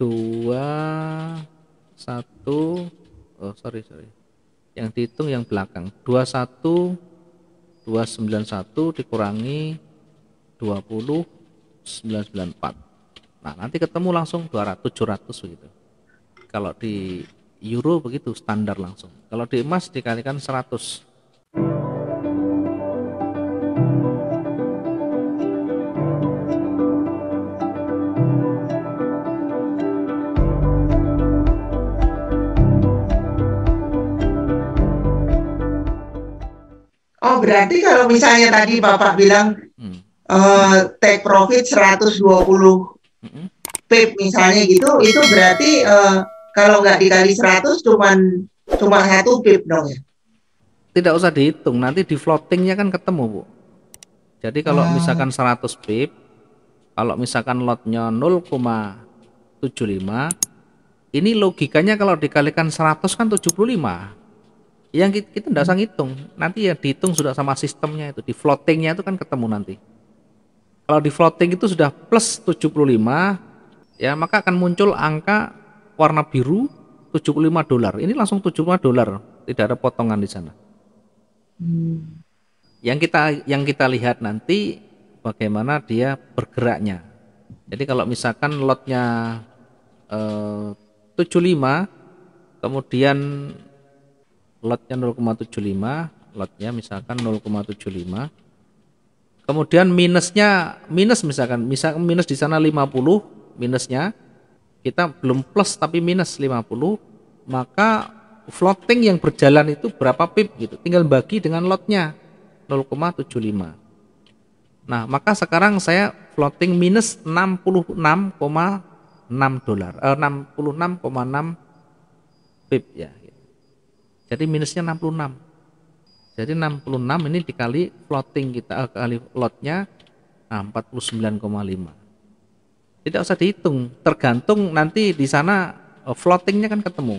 dua satu oh sorry sorry yang dihitung yang belakang dua dua satu sembilan satu dikurangi dua puluh sembilan sembilan empat nah nanti ketemu langsung dua ratus 200 ratus begitu kalau di euro begitu standar langsung kalau di emas dikalikan seratus berarti kalau misalnya tadi Bapak bilang hmm. uh, take profit 120 hmm. pip misalnya gitu, itu berarti uh, kalau nggak dikali 100 cuman cuma satu pip dong ya? Tidak usah dihitung, nanti di floatingnya kan ketemu Bu. Jadi kalau hmm. misalkan 100 pip, kalau misalkan lotnya 0,75, ini logikanya kalau dikalikan 100 kan 75 yang kita tidak usah ngitung nanti ya dihitung sudah sama sistemnya itu di floatingnya itu kan ketemu nanti kalau di floating itu sudah plus 75 ya maka akan muncul angka warna biru 75 dolar ini langsung 75 dolar tidak ada potongan di sana hmm. yang kita yang kita lihat nanti bagaimana dia bergeraknya jadi kalau misalkan lotnya eh, 75 kemudian lotnya 0,75 lotnya misalkan 0,75 kemudian minusnya minus misalkan misal minus di sana 50 minusnya kita belum plus tapi minus 50 maka floating yang berjalan itu berapa pip gitu tinggal bagi dengan lotnya 0,75 nah maka sekarang saya floating minus 66,6 dolar eh, 66,6 pip ya jadi minusnya 66. Jadi 66 ini dikali floating kita eh, kali lotnya nah 49,5. Tidak usah dihitung, tergantung nanti di sana eh, floatingnya kan ketemu.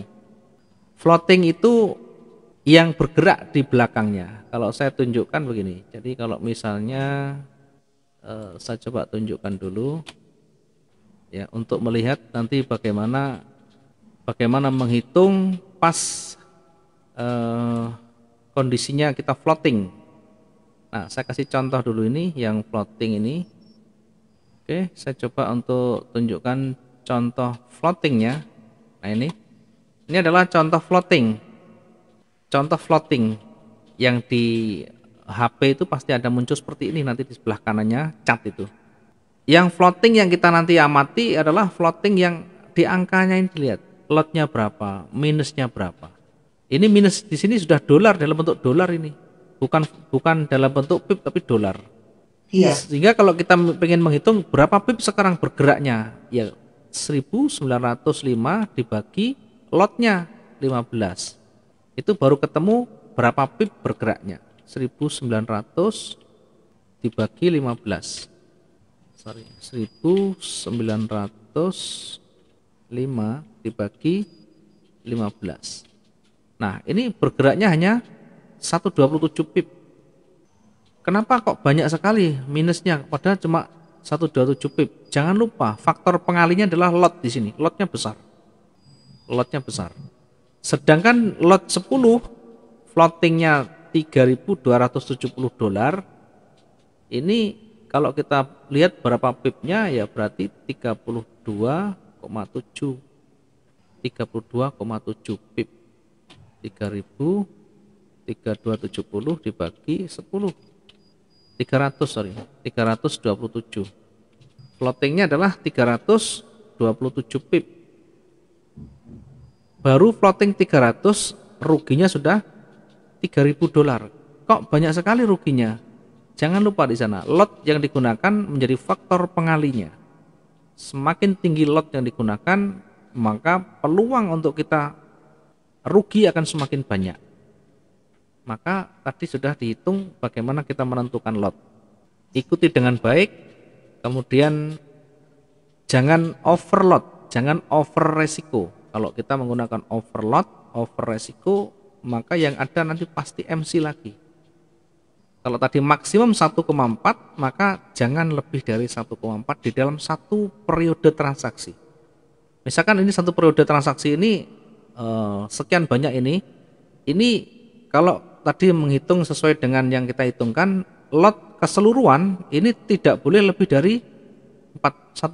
Floating itu yang bergerak di belakangnya. Kalau saya tunjukkan begini. Jadi kalau misalnya eh, saya coba tunjukkan dulu ya untuk melihat nanti bagaimana bagaimana menghitung pas Eh, kondisinya kita floating. Nah, saya kasih contoh dulu ini yang floating ini. Oke, saya coba untuk tunjukkan contoh floatingnya. Nah, ini. Ini adalah contoh floating. Contoh floating yang di HP itu pasti ada muncul seperti ini nanti di sebelah kanannya cat itu. Yang floating yang kita nanti amati adalah floating yang di angkanya ini dilihat. Lotnya berapa, minusnya berapa. Ini minus di sini sudah dolar dalam bentuk dolar ini. Bukan bukan dalam bentuk pip tapi dolar. Iya. Sehingga kalau kita ingin menghitung berapa pip sekarang bergeraknya, ya 1905 dibagi lotnya 15. Itu baru ketemu berapa pip bergeraknya. 1900 dibagi 15 sorry 1905 dibagi 15 Nah, ini bergeraknya hanya 127 pip. Kenapa kok banyak sekali minusnya? Padahal cuma 127 pip. Jangan lupa faktor pengalinya adalah lot di sini. Lotnya besar. Lotnya besar. Sedangkan lot 10 floatingnya 3.270 dolar. Ini kalau kita lihat berapa pipnya ya berarti 32,7 32,7 pip 3270 dibagi 10 300 sorry 327 floatingnya adalah 327 pip baru floating 300 ruginya sudah 3000 dolar kok banyak sekali ruginya jangan lupa di sana lot yang digunakan menjadi faktor pengalinya semakin tinggi lot yang digunakan maka peluang untuk kita rugi akan semakin banyak. Maka tadi sudah dihitung bagaimana kita menentukan lot. Ikuti dengan baik, kemudian jangan overload, jangan over resiko. Kalau kita menggunakan overload, over resiko, maka yang ada nanti pasti MC lagi. Kalau tadi maksimum 1,4, maka jangan lebih dari 1,4 di dalam satu periode transaksi. Misalkan ini satu periode transaksi ini Eh, sekian banyak ini ini kalau tadi menghitung sesuai dengan yang kita hitungkan lot keseluruhan ini tidak boleh lebih dari 1,4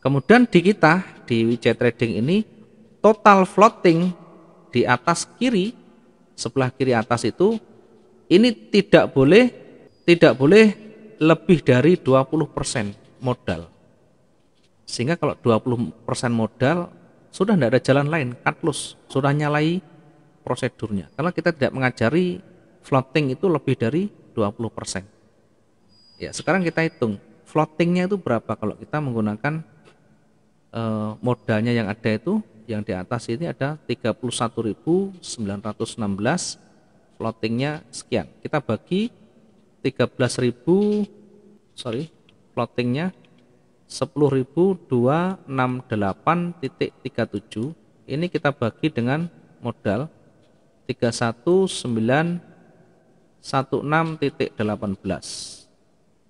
kemudian di kita di WC Trading ini total floating di atas kiri sebelah kiri atas itu ini tidak boleh tidak boleh lebih dari 20% modal sehingga kalau 20% modal sudah tidak ada jalan lain, cut loss, sudah nyalai prosedurnya. Karena kita tidak mengajari floating itu lebih dari 20%. Ya, sekarang kita hitung floatingnya itu berapa kalau kita menggunakan e, modalnya yang ada itu yang di atas ini ada 31.916 floatingnya sekian. Kita bagi 13.000 sorry floatingnya 10.268.37 ini kita bagi dengan modal 31916.18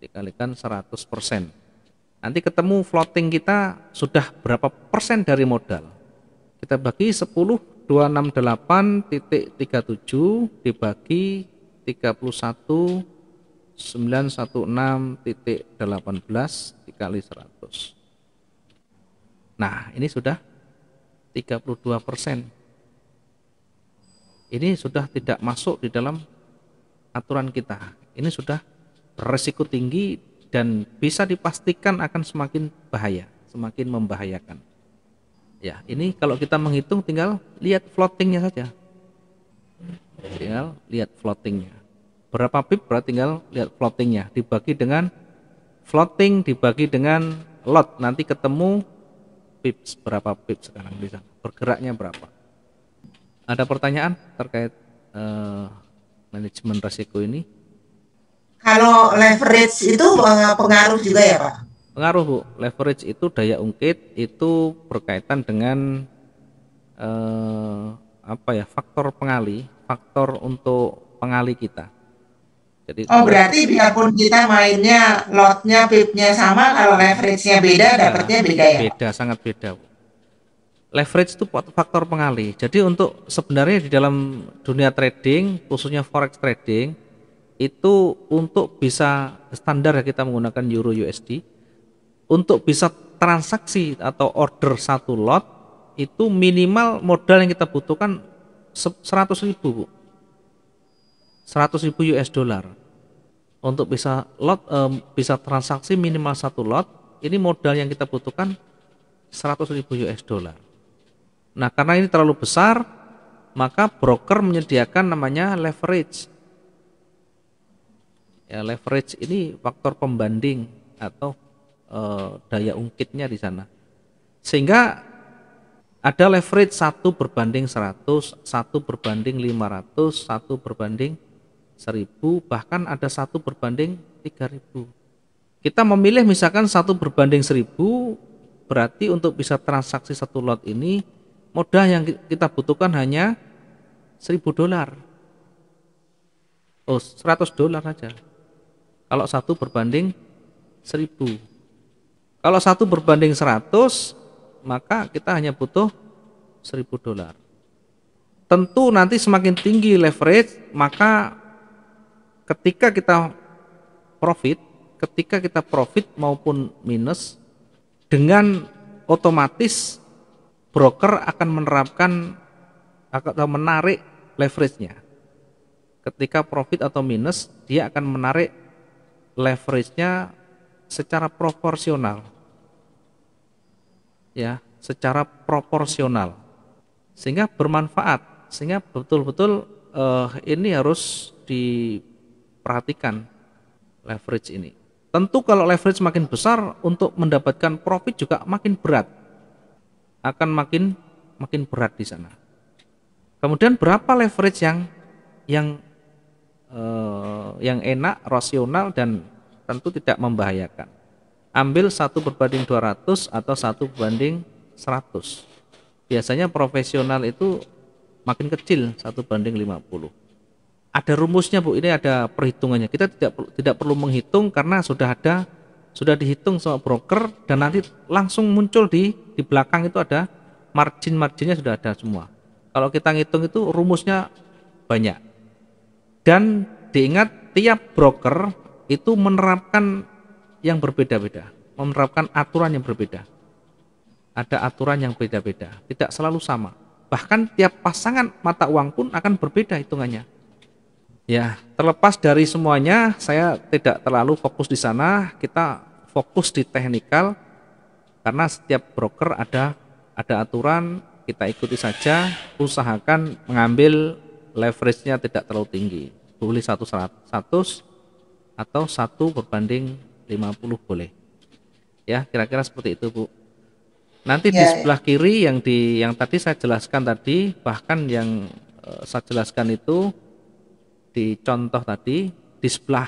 dikalikan 100%. Nanti ketemu floating kita sudah berapa persen dari modal. Kita bagi 10.268.37 dibagi 31 916.18 dikali 100. Nah, ini sudah 32 persen. Ini sudah tidak masuk di dalam aturan kita. Ini sudah resiko tinggi dan bisa dipastikan akan semakin bahaya, semakin membahayakan. Ya, ini kalau kita menghitung tinggal lihat floatingnya saja. Tinggal lihat floatingnya berapa pip berarti tinggal lihat floatingnya dibagi dengan floating dibagi dengan lot nanti ketemu pips berapa pips sekarang bisa bergeraknya berapa ada pertanyaan terkait uh, manajemen resiko ini kalau leverage itu eh, pengaruh juga ya pak pengaruh bu leverage itu daya ungkit itu berkaitan dengan uh, apa ya faktor pengali faktor untuk pengali kita jadi Oh, berarti biarpun kita mainnya lotnya pipnya sama kalau leverage-nya beda dapatnya beda ya. Beda, sangat beda. Leverage itu faktor pengalih. Jadi untuk sebenarnya di dalam dunia trading, khususnya forex trading, itu untuk bisa standar ya kita menggunakan euro USD untuk bisa transaksi atau order satu lot itu minimal modal yang kita butuhkan seratus ribu Bu 100 ribu US dollar untuk bisa lot um, bisa transaksi minimal satu lot ini modal yang kita butuhkan 100 ribu US dollar nah karena ini terlalu besar maka broker menyediakan namanya leverage ya, leverage ini faktor pembanding atau uh, daya ungkitnya di sana sehingga ada leverage satu berbanding 100, satu berbanding 500, satu berbanding seribu bahkan ada satu berbanding tiga ribu kita memilih misalkan satu berbanding seribu berarti untuk bisa transaksi satu lot ini modal yang kita butuhkan hanya seribu dolar oh 100 dolar aja kalau satu berbanding seribu kalau satu berbanding 100 maka kita hanya butuh seribu dolar tentu nanti semakin tinggi leverage maka ketika kita profit, ketika kita profit maupun minus dengan otomatis broker akan menerapkan atau menarik leverage-nya. Ketika profit atau minus, dia akan menarik leverage-nya secara proporsional. Ya, secara proporsional. Sehingga bermanfaat, sehingga betul-betul uh, ini harus di perhatikan leverage ini. Tentu kalau leverage makin besar untuk mendapatkan profit juga makin berat. Akan makin makin berat di sana. Kemudian berapa leverage yang yang eh, yang enak, rasional dan tentu tidak membahayakan. Ambil satu berbanding 200 atau satu berbanding 100. Biasanya profesional itu makin kecil satu banding 50 ada rumusnya Bu, ini ada perhitungannya. Kita tidak tidak perlu menghitung karena sudah ada sudah dihitung sama broker dan nanti langsung muncul di di belakang itu ada margin-marginnya sudah ada semua. Kalau kita ngitung itu rumusnya banyak. Dan diingat tiap broker itu menerapkan yang berbeda-beda, menerapkan aturan yang berbeda. Ada aturan yang beda-beda, tidak selalu sama. Bahkan tiap pasangan mata uang pun akan berbeda hitungannya. Ya, terlepas dari semuanya, saya tidak terlalu fokus di sana. Kita fokus di teknikal karena setiap broker ada ada aturan, kita ikuti saja. Usahakan mengambil leverage-nya tidak terlalu tinggi. Boleh 1 100 atau 1 berbanding 50 boleh. Ya, kira-kira seperti itu, Bu. Nanti ya, di ya. sebelah kiri yang di yang tadi saya jelaskan tadi, bahkan yang eh, saya jelaskan itu di contoh tadi di sebelah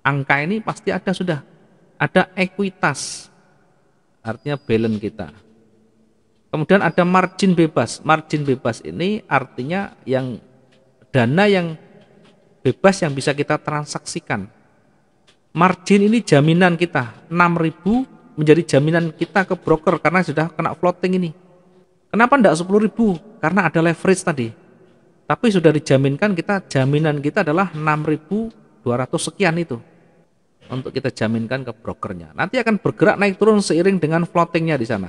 angka ini pasti ada sudah ada ekuitas artinya balance kita kemudian ada margin bebas margin bebas ini artinya yang dana yang bebas yang bisa kita transaksikan margin ini jaminan kita 6000 menjadi jaminan kita ke broker karena sudah kena floating ini kenapa enggak 10000 karena ada leverage tadi tapi sudah dijaminkan kita jaminan kita adalah 6.200 sekian itu untuk kita jaminkan ke brokernya. Nanti akan bergerak naik turun seiring dengan floatingnya di sana.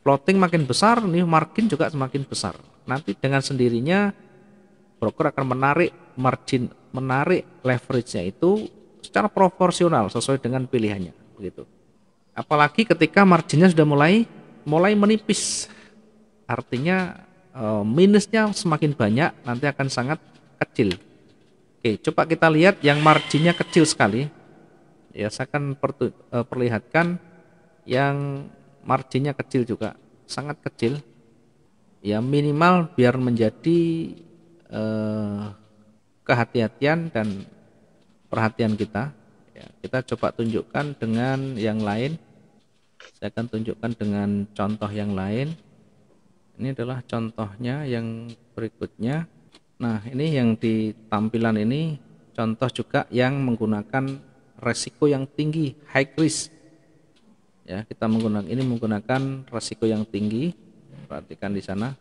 Floating makin besar, nih margin juga semakin besar. Nanti dengan sendirinya broker akan menarik margin, menarik leverage-nya itu secara proporsional sesuai dengan pilihannya, begitu. Apalagi ketika marginnya sudah mulai mulai menipis. Artinya Eh, minusnya semakin banyak nanti akan sangat kecil. Oke, coba kita lihat yang marginnya kecil sekali. Ya, saya akan eh, perlihatkan yang marginnya kecil juga, sangat kecil. Ya, minimal biar menjadi eh, kehati-hatian dan perhatian kita. Ya, kita coba tunjukkan dengan yang lain. Saya akan tunjukkan dengan contoh yang lain. Ini adalah contohnya yang berikutnya. Nah, ini yang di tampilan ini contoh juga yang menggunakan resiko yang tinggi, high risk. Ya, kita menggunakan ini menggunakan resiko yang tinggi. Perhatikan di sana.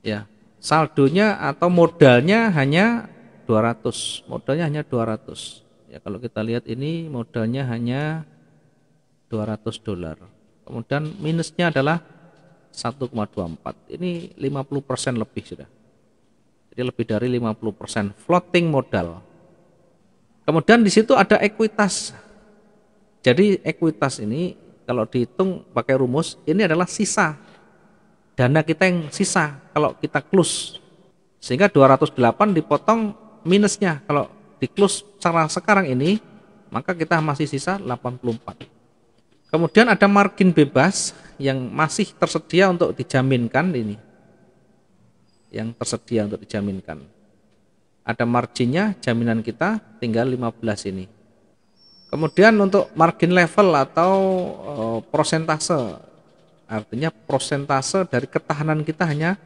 Ya, saldonya atau modalnya hanya 200. Modalnya hanya 200. Ya, kalau kita lihat ini modalnya hanya 200 dolar. Kemudian minusnya adalah 1,24. Ini 50% lebih sudah. Jadi lebih dari 50% floating modal. Kemudian di situ ada ekuitas. Jadi ekuitas ini kalau dihitung pakai rumus ini adalah sisa dana kita yang sisa kalau kita close sehingga 208 dipotong minusnya kalau di close secara sekarang ini maka kita masih sisa 84 Kemudian ada margin bebas yang masih tersedia untuk dijaminkan ini. Yang tersedia untuk dijaminkan. Ada marginnya, jaminan kita tinggal 15 ini. Kemudian untuk margin level atau e, eh, persentase. Artinya persentase dari ketahanan kita hanya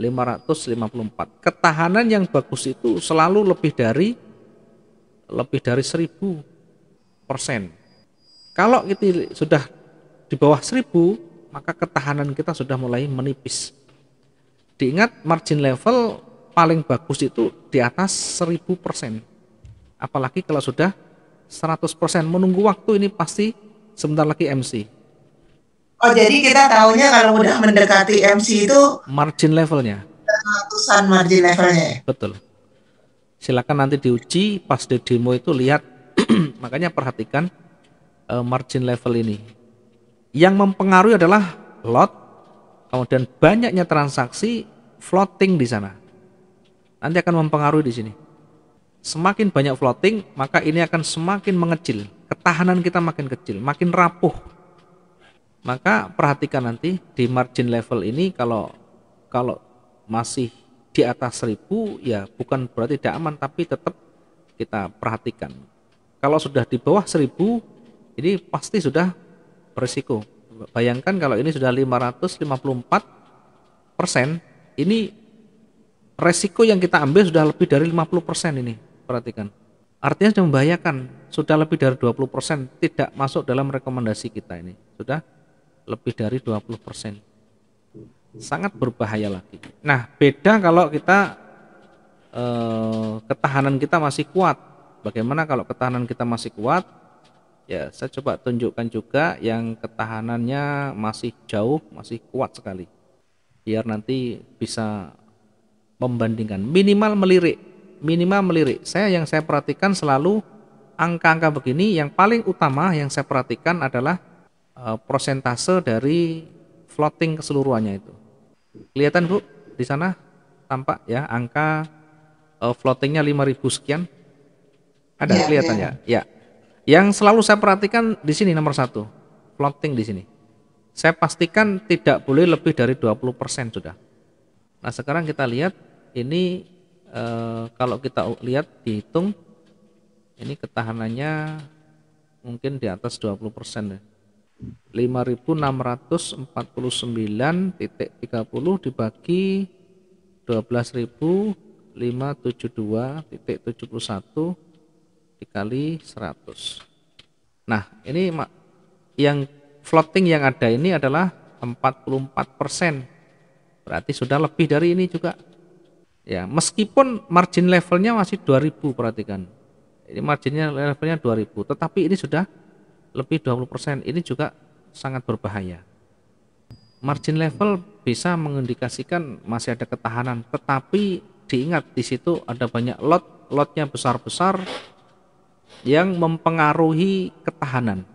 554. Ketahanan yang bagus itu selalu lebih dari lebih dari 1000 persen kalau kita sudah di bawah 1000, maka ketahanan kita sudah mulai menipis. Diingat margin level paling bagus itu di atas 1000%. persen. Apalagi kalau sudah 100%. persen Menunggu waktu ini pasti sebentar lagi MC. Oh, jadi kita tahunya kalau sudah mendekati MC itu margin levelnya. Ratusan margin levelnya. Ya? Betul. Silakan nanti diuji pas di demo itu lihat makanya perhatikan Eh, margin level ini. Yang mempengaruhi adalah lot, kemudian banyaknya transaksi floating di sana. Nanti akan mempengaruhi di sini. Semakin banyak floating, maka ini akan semakin mengecil. Ketahanan kita makin kecil, makin rapuh. Maka perhatikan nanti di margin level ini kalau kalau masih di atas 1000 ya bukan berarti tidak aman tapi tetap kita perhatikan. Kalau sudah di bawah 1000 jadi pasti sudah berisiko. Bayangkan kalau ini sudah 554 persen, ini resiko yang kita ambil sudah lebih dari 50 persen ini. Perhatikan. Artinya sudah membahayakan, sudah lebih dari 20 persen tidak masuk dalam rekomendasi kita ini. Sudah lebih dari 20 persen. Sangat berbahaya lagi. Nah beda kalau kita eh, ketahanan kita masih kuat. Bagaimana kalau ketahanan kita masih kuat, Ya, saya coba tunjukkan juga yang ketahanannya masih jauh, masih kuat sekali. Biar nanti bisa membandingkan, minimal melirik, minimal melirik. Saya yang saya perhatikan selalu angka-angka begini yang paling utama yang saya perhatikan adalah e, prosentase dari floating keseluruhannya itu. Kelihatan Bu di sana tampak ya angka e, floatingnya 5000 sekian. Ada ya, kelihatannya Ya. ya, ya. Yang selalu saya perhatikan di sini nomor satu, floating di sini. Saya pastikan tidak boleh lebih dari 20% sudah. Nah sekarang kita lihat ini e, kalau kita lihat dihitung ini ketahanannya mungkin di atas 20% ya. 5649.30 dibagi 12572.71 dikali 100 nah ini yang floating yang ada ini adalah 44% berarti sudah lebih dari ini juga ya meskipun margin levelnya masih 2000 perhatikan ini marginnya levelnya 2000 tetapi ini sudah lebih 20% ini juga sangat berbahaya margin level bisa mengindikasikan masih ada ketahanan tetapi diingat di situ ada banyak lot lotnya besar-besar yang mempengaruhi ketahanan.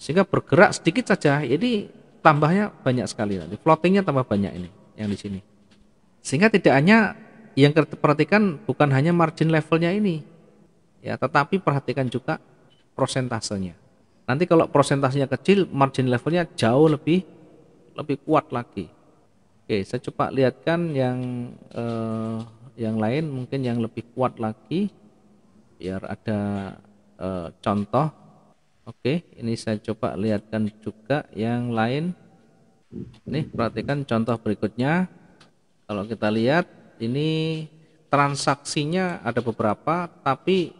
Sehingga bergerak sedikit saja, jadi tambahnya banyak sekali nanti. Floatingnya tambah banyak ini yang di sini. Sehingga tidak hanya yang perhatikan bukan hanya margin levelnya ini, ya, tetapi perhatikan juga prosentasenya Nanti kalau prosentasenya kecil, margin levelnya jauh lebih lebih kuat lagi. Oke, saya coba lihatkan yang eh, yang lain mungkin yang lebih kuat lagi biar ada e, contoh. Oke, ini saya coba lihatkan juga yang lain. Nih, perhatikan contoh berikutnya. Kalau kita lihat, ini transaksinya ada beberapa, tapi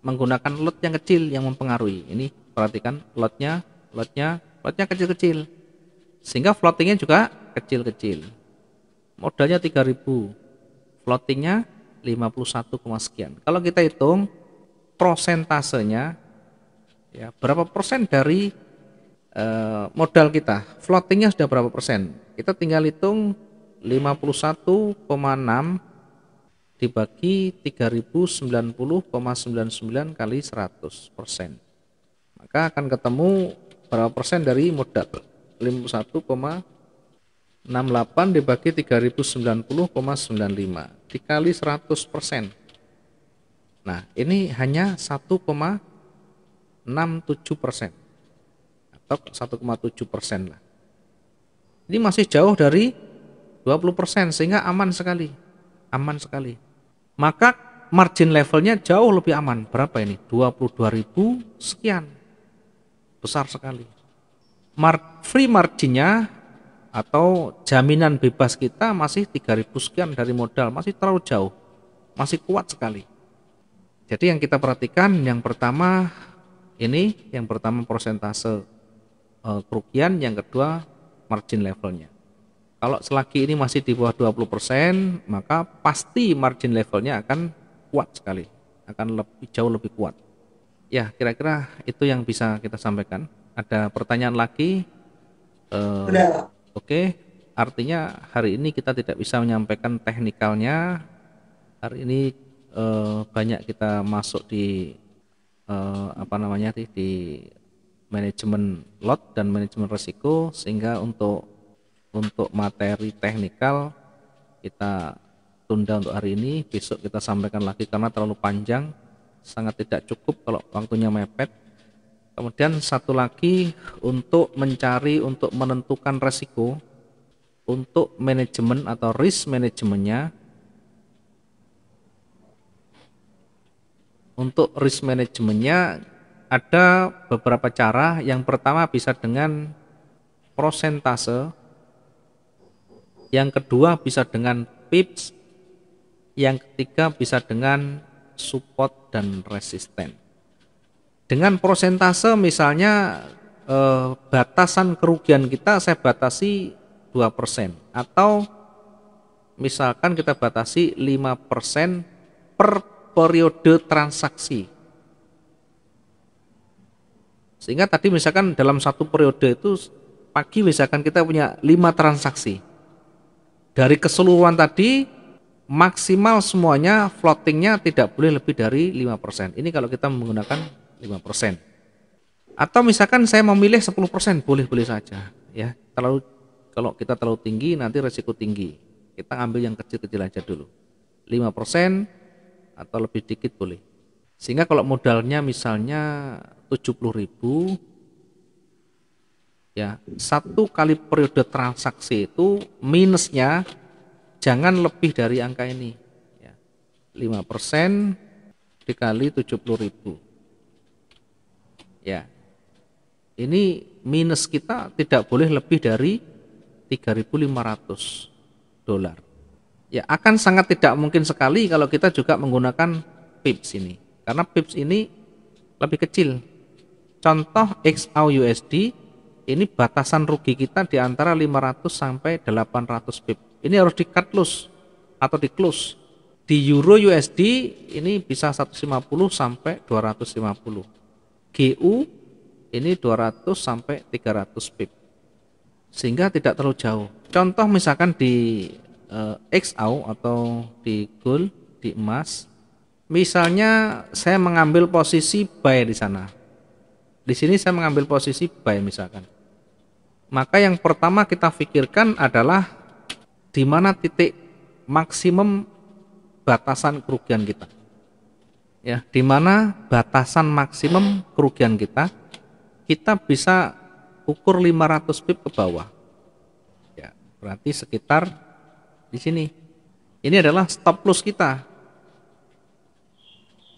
menggunakan lot yang kecil yang mempengaruhi. Ini perhatikan lotnya, lotnya, lotnya kecil-kecil. Sehingga floatingnya juga kecil-kecil. Modalnya 3000, floatingnya 51, sekian. Kalau kita hitung prosentasenya ya berapa persen dari e, modal kita floatingnya sudah berapa persen kita tinggal hitung 51,6 dibagi 3090,99 kali 100 persen maka akan ketemu berapa persen dari modal 51,68 dibagi 3090,95 dikali 100 persen Nah, ini hanya 1,67 persen atau 1,7 persen lah. Ini masih jauh dari 20 persen sehingga aman sekali, aman sekali. Maka margin levelnya jauh lebih aman. Berapa ini? 22 ribu sekian, besar sekali. Mar free marginnya atau jaminan bebas kita masih 3000 sekian dari modal, masih terlalu jauh, masih kuat sekali. Jadi yang kita perhatikan yang pertama ini yang pertama persentase e, kerugian, yang kedua margin levelnya. Kalau selagi ini masih di bawah 20%, maka pasti margin levelnya akan kuat sekali, akan lebih jauh lebih kuat. Ya, kira-kira itu yang bisa kita sampaikan. Ada pertanyaan lagi? E, Oke, okay. artinya hari ini kita tidak bisa menyampaikan teknikalnya. Hari ini uh, banyak kita masuk di uh, apa namanya di, di manajemen lot dan manajemen resiko sehingga untuk untuk materi teknikal kita tunda untuk hari ini besok kita sampaikan lagi karena terlalu panjang sangat tidak cukup kalau waktunya mepet kemudian satu lagi untuk mencari untuk menentukan resiko untuk manajemen atau risk manajemennya Untuk risk manajemennya ada beberapa cara. Yang pertama bisa dengan prosentase. Yang kedua bisa dengan pips. Yang ketiga bisa dengan support dan resisten. Dengan prosentase misalnya eh, batasan kerugian kita saya batasi 2% atau misalkan kita batasi 5% per periode transaksi. Sehingga tadi misalkan dalam satu periode itu pagi misalkan kita punya lima transaksi. Dari keseluruhan tadi maksimal semuanya floatingnya tidak boleh lebih dari 5%. Ini kalau kita menggunakan 5%. Atau misalkan saya memilih 10%, boleh-boleh saja. ya terlalu Kalau kita terlalu tinggi nanti resiko tinggi. Kita ambil yang kecil-kecil aja dulu. 5% atau lebih dikit boleh. Sehingga kalau modalnya misalnya 70.000 ya, satu kali periode transaksi itu minusnya jangan lebih dari angka ini. Ya. 5% dikali 70.000. Ya. Ini minus kita tidak boleh lebih dari 3.500 dolar ya akan sangat tidak mungkin sekali kalau kita juga menggunakan pips ini karena pips ini lebih kecil contoh XAU USD ini batasan rugi kita di antara 500 sampai 800 pip ini harus di cut loss atau di close di euro USD ini bisa 150 sampai 250 GU ini 200 sampai 300 pip sehingga tidak terlalu jauh contoh misalkan di uh, eh, XAU atau di gold di emas misalnya saya mengambil posisi buy di sana di sini saya mengambil posisi buy misalkan maka yang pertama kita pikirkan adalah di mana titik maksimum batasan kerugian kita ya di mana batasan maksimum kerugian kita kita bisa ukur 500 pip ke bawah ya berarti sekitar di sini. Ini adalah stop loss kita.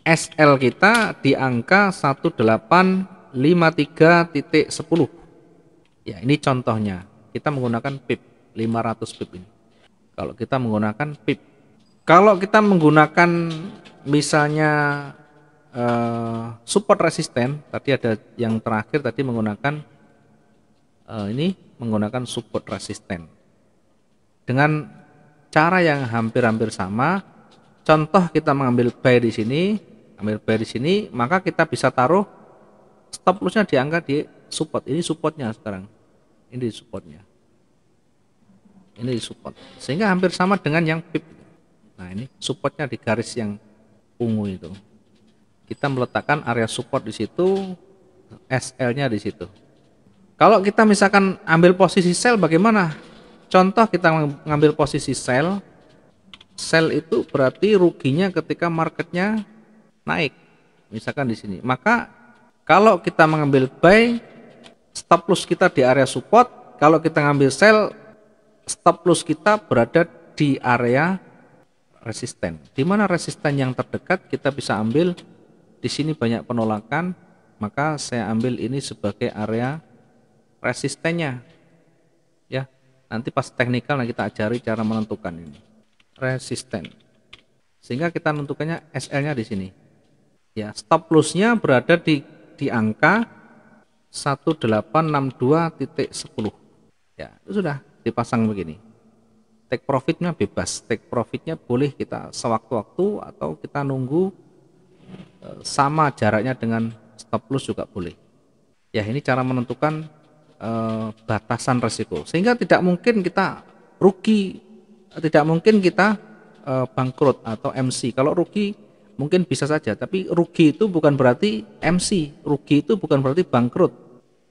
SL kita di angka 1853.10. Ya, ini contohnya. Kita menggunakan pip 500 pip ini. Kalau kita menggunakan pip. Kalau kita menggunakan misalnya uh, support resisten, tadi ada yang terakhir tadi menggunakan uh, ini menggunakan support resisten. Dengan cara yang hampir-hampir sama. Contoh kita mengambil buy di sini, ambil buy di sini, maka kita bisa taruh stop lossnya di angka di support. Ini supportnya sekarang. Ini supportnya. Ini support. Sehingga hampir sama dengan yang pip. Nah ini supportnya di garis yang ungu itu. Kita meletakkan area support di situ, SL-nya di situ. Kalau kita misalkan ambil posisi sell bagaimana? contoh kita mengambil posisi sell sell itu berarti ruginya ketika marketnya naik misalkan di sini maka kalau kita mengambil buy stop loss kita di area support kalau kita ngambil sell stop loss kita berada di area resisten di mana resisten yang terdekat kita bisa ambil di sini banyak penolakan maka saya ambil ini sebagai area resistennya Nanti pas teknikal nah kita ajari cara menentukan ini. Resisten. Sehingga kita menentukannya SL-nya di sini. Ya, stop loss-nya berada di di angka 1862.10. Ya, itu sudah dipasang begini. Take profitnya bebas. Take profitnya boleh kita sewaktu-waktu atau kita nunggu eh, sama jaraknya dengan stop loss juga boleh. Ya, ini cara menentukan Eh, batasan resiko sehingga tidak mungkin kita rugi tidak mungkin kita eh, bangkrut atau MC kalau rugi mungkin bisa saja tapi rugi itu bukan berarti MC rugi itu bukan berarti bangkrut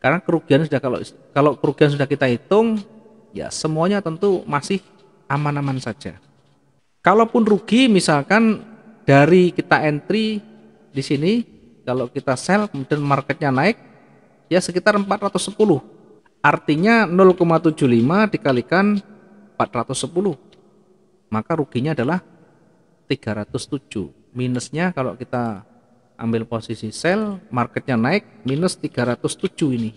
karena kerugian sudah kalau kalau kerugian sudah kita hitung ya semuanya tentu masih aman-aman saja kalaupun rugi misalkan dari kita entry di sini kalau kita sell kemudian marketnya naik ya sekitar 410 Artinya 0,75 dikalikan 410. Maka ruginya adalah 307. Minusnya kalau kita ambil posisi sell, marketnya naik minus 307 ini.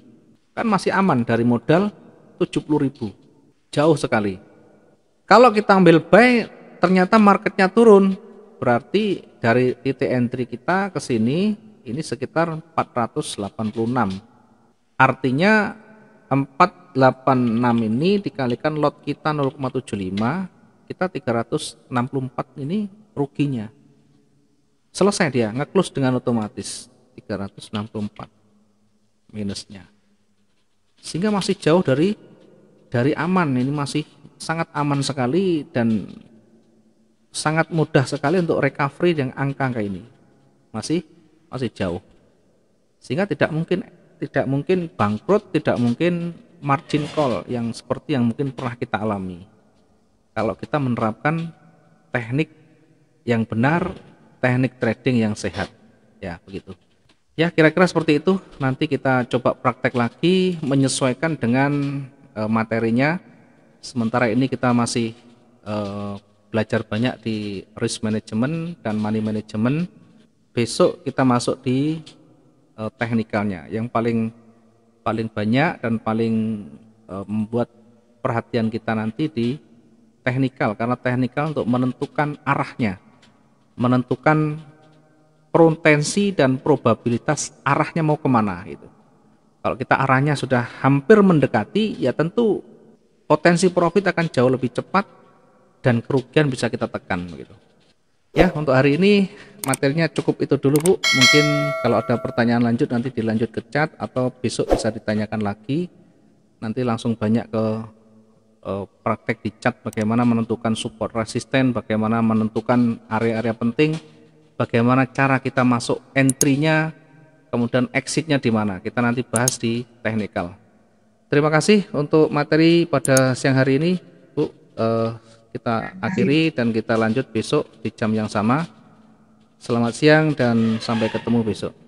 Kan masih aman dari modal 70.000. Jauh sekali. Kalau kita ambil buy, ternyata marketnya turun. Berarti dari titik entry kita ke sini ini sekitar 486. Artinya 486 ini dikalikan lot kita 0,75 kita 364 ini ruginya selesai dia ngeklus dengan otomatis 364 minusnya sehingga masih jauh dari dari aman ini masih sangat aman sekali dan sangat mudah sekali untuk recovery yang angka-angka ini masih masih jauh sehingga tidak mungkin tidak mungkin bangkrut, tidak mungkin margin call yang seperti yang mungkin pernah kita alami. Kalau kita menerapkan teknik yang benar, teknik trading yang sehat, ya begitu. Ya, kira-kira seperti itu. Nanti kita coba praktek lagi menyesuaikan dengan e, materinya. Sementara ini kita masih e, belajar banyak di risk management dan money management. Besok kita masuk di uh, teknikalnya yang paling paling banyak dan paling uh, membuat perhatian kita nanti di teknikal karena teknikal untuk menentukan arahnya menentukan potensi dan probabilitas arahnya mau kemana gitu kalau kita arahnya sudah hampir mendekati ya tentu potensi profit akan jauh lebih cepat dan kerugian bisa kita tekan begitu ya untuk hari ini materinya cukup itu dulu Bu mungkin kalau ada pertanyaan lanjut nanti dilanjut ke chat atau besok bisa ditanyakan lagi nanti langsung banyak ke uh, praktek di chat bagaimana menentukan support resisten bagaimana menentukan area-area penting bagaimana cara kita masuk entry-nya kemudian exit-nya di mana kita nanti bahas di technical terima kasih untuk materi pada siang hari ini Bu uh, kita akhiri dan kita lanjut besok di jam yang sama. Selamat siang dan sampai ketemu besok.